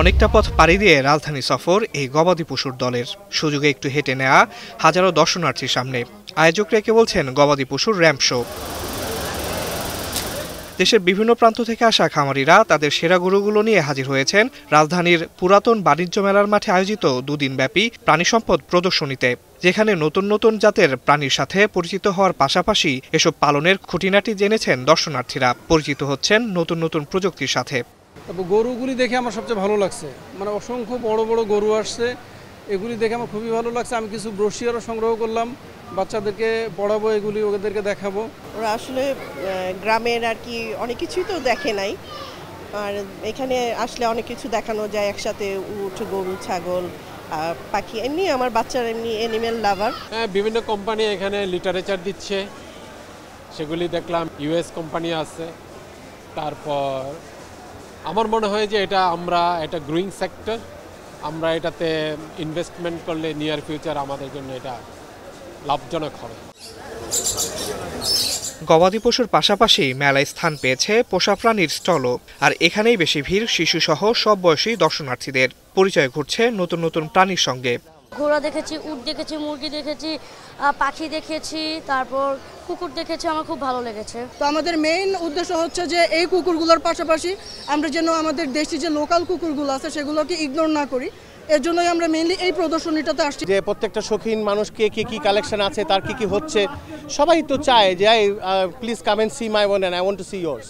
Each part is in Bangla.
অনেকটা পথ পাড়ি দিয়ে রাজধানী সফর এই গবাদি পশুর দলের সুযোগে একটু হেঁটে নেওয়া হাজারো দর্শনার্থীর সামনে আয়োজকরা কে বলছেন গবাদি পশুর র্যাম্প শো দেশের বিভিন্ন প্রান্ত থেকে আসা খামারিরা তাদের সেরা গরুগুলো নিয়ে হাজির হয়েছেন রাজধানীর পুরাতন বাণিজ্য মেলার মাঠে আয়োজিত দুদিনব্যাপী প্রাণী সম্পদ প্রদর্শনীতে যেখানে নতুন নতুন জাতের প্রাণীর সাথে পরিচিত হওয়ার পাশাপাশি এসব পালনের খুঁটিনাটি জেনেছেন দর্শনার্থীরা পরিচিত হচ্ছেন নতুন নতুন প্রযুক্তির সাথে গরুগুলি দেখে আমার সবচেয়ে ভালো লাগছে মানে অসংখ্য বড় বড় গরু আসছে এগুলি দেখে আমার খুবই ভালো লাগছে আমি কিছু ব্রোশিয়ারও সংগ্রহ করলাম বাচ্চাদেরকে পড়াবো এগুলি ওদেরকে দেখাবো ওরা আসলে গ্রামের আর কি অনেক কিছুই তো দেখে নাই আর এখানে আসলে অনেক কিছু দেখানো যায় একসাথে উঠ গরু ছাগল পাখি এমনি আমার বাচ্চার এমনি এনিম্যাল লাভার হ্যাঁ বিভিন্ন কোম্পানি এখানে লিটারেচার দিচ্ছে সেগুলি দেখলাম ইউএস কোম্পানি আছে তারপর আমার মনে হয় যে এটা আমরা এটা গ্রোয়িং সেক্টর আমরা এটাতে ইনভেস্টমেন্ট করলে নিয়ার ফিউচার আমাদের জন্য এটা লাভজনক হবে গবাদি পশুর পাশাপাশি মেলায় স্থান পেয়েছে পোষা প্রাণীর স্টলও আর এখানেই বেশি ভিড় শিশুসহ সব বয়সী দর্শনার্থীদের পরিচয় ঘুরছে নতুন নতুন প্রাণীর সঙ্গে ঘোড়া দেখেছি উট দেখেছি মুরগি দেখেছি পাখি দেখেছি তারপর কুকুর দেখেছে আমার খুব ভালো লেগেছে তো আমাদের মেইন উদ্দেশ্য হচ্ছে যে এই কুকুরগুলোর পাশাপাশি আমরা যেন আমাদের দেশি যে লোকাল কুকুরগুলো আছে সেগুলোকে ইগনোর না করি এর জন্যই আমরা মেইনলি এই প্রদর্শনীটাতে আসছি যে প্রত্যেকটা শৌখিন মানুষকে কি কি কালেকশন আছে তার কি কি হচ্ছে সবাই তো চায় যে please come and see my one and I want to see yours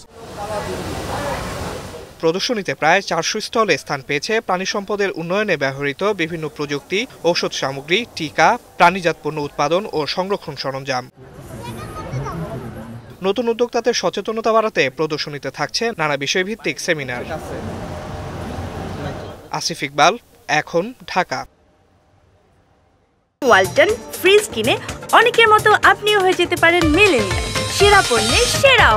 প্রদর্শনীতে প্রায় চারশো স্টলে স্থান পেয়েছে প্রাণী সম্পদের উন্নয়নে ব্যবহৃত বিভিন্ন প্রযুক্তি ঔষধ সামগ্রী টিকা প্রাণীজাত পণ্য উৎপাদন ও সংরক্ষণ সরঞ্জাম নতুন উদ্যোক্তাদের সচেতনতা বাড়াতে প্রদর্শনীতে থাকছে নানা বিষয়ভিত্তিক সেমিনার আসিফ ইকবাল এখন ঢাকা ওয়ালটন ফ্রিজ কিনে অনেকের মতো আপনিও হয়ে যেতে পারেন মেলেনিয়া সেরা পণ্যের সেরা